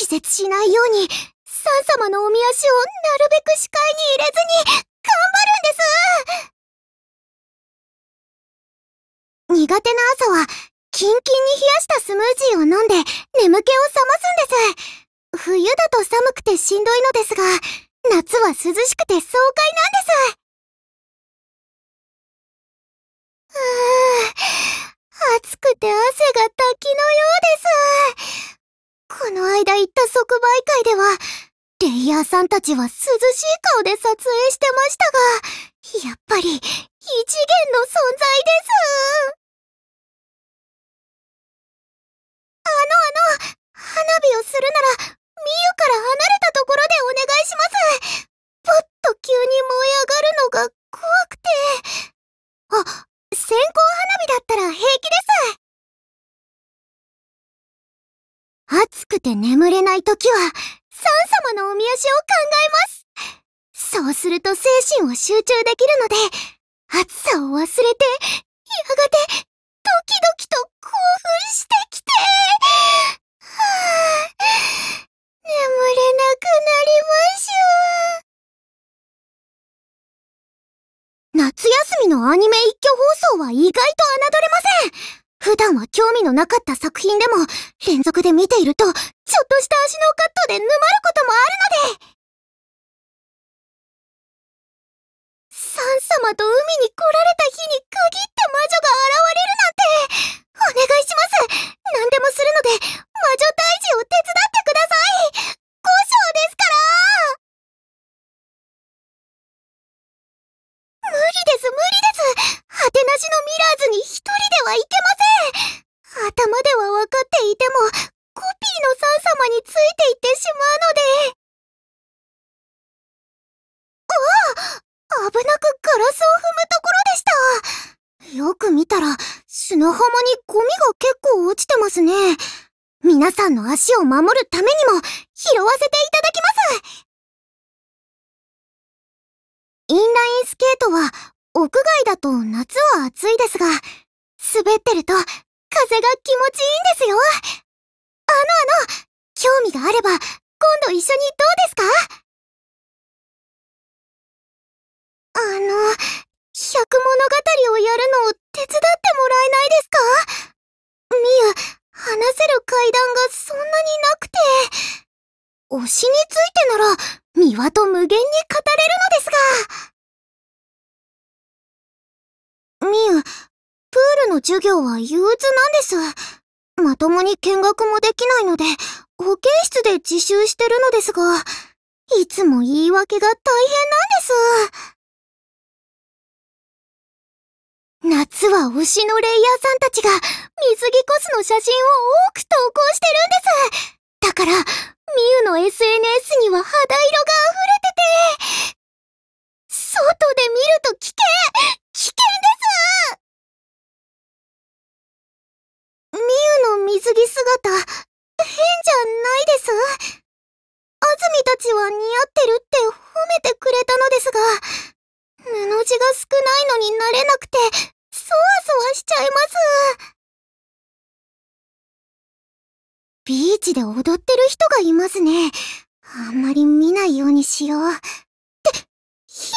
気絶しないように、サン様のおみ足をなるべく視界に入れずに、頑張るんです苦手な朝は、キンキンに冷やしたスムージーを飲んで、眠気を覚ますんです冬だと寒くてしんどいのですが、夏は涼しくて爽快なんですうー暑くて汗が滝のよう間行った即売会では、レイヤーさんたちは涼しい顔で撮影してましたが、やっぱり異次元の存在です。あのあの、花火をするなら、ミユから離れたところでお願いします。ぽっと急に燃え上がるのが怖くて。あ、線香花火だったら平気暑くて眠れない時は、サン様のおみ足を考えますそうすると精神を集中できるので、暑さを忘れて、やがて、ドキドキと興奮してきて、はぁ、眠れなくなりましゅ。夏休みのアニメ一挙放送は意外と侮れません普段は興味のなかった作品でも連続で見ているとちょっとした足のカットで沼ることもあるのでサン様と海に来られた日に限っても、コピーのサン様についていってしまうので。ああ危なくガラスを踏むところでしたよく見たら、砂浜にゴミが結構落ちてますね。皆さんの足を守るためにも、拾わせていただきますインラインスケートは、屋外だと夏は暑いですが、滑ってると風が気持ちいいんですよあのあの、興味があれば今度一緒にどうですかあの百物語をやるのを手伝ってもらえないですかみゆ話せる階段がそんなになくて推しについてなら庭と無限に語れるのですがみゆプールの授業は憂鬱なんですまともに見学もできないので、保健室で自習してるのですが、いつも言い訳が大変なんです。夏は推しのレイヤーさんたちが水着コスの写真を多く投稿してるんです。だから、ミユの SNS には肌色が溢れてて、外で見るとです安住たちは似合ってるって褒めてくれたのですが、布地が少ないのになれなくて、そわそわしちゃいます。ビーチで踊ってる人がいますね。あんまり見ないようにしよう。って、姫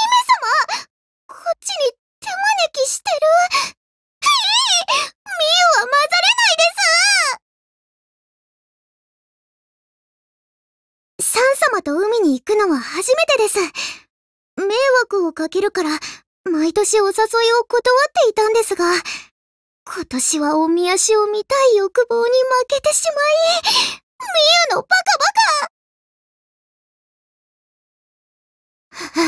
様こっちに手招きしてる様と海に行くのは初めてです。迷惑をかけるから、毎年お誘いを断っていたんですが、今年はおみ足を見たい欲望に負けてしまい、みゆのバカバカはあ、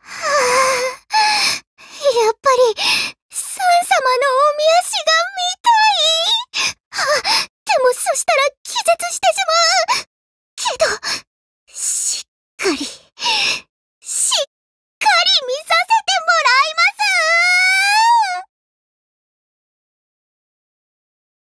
はあ、やっぱり、サン様のおみ足が見たい。はあ、でもそしたら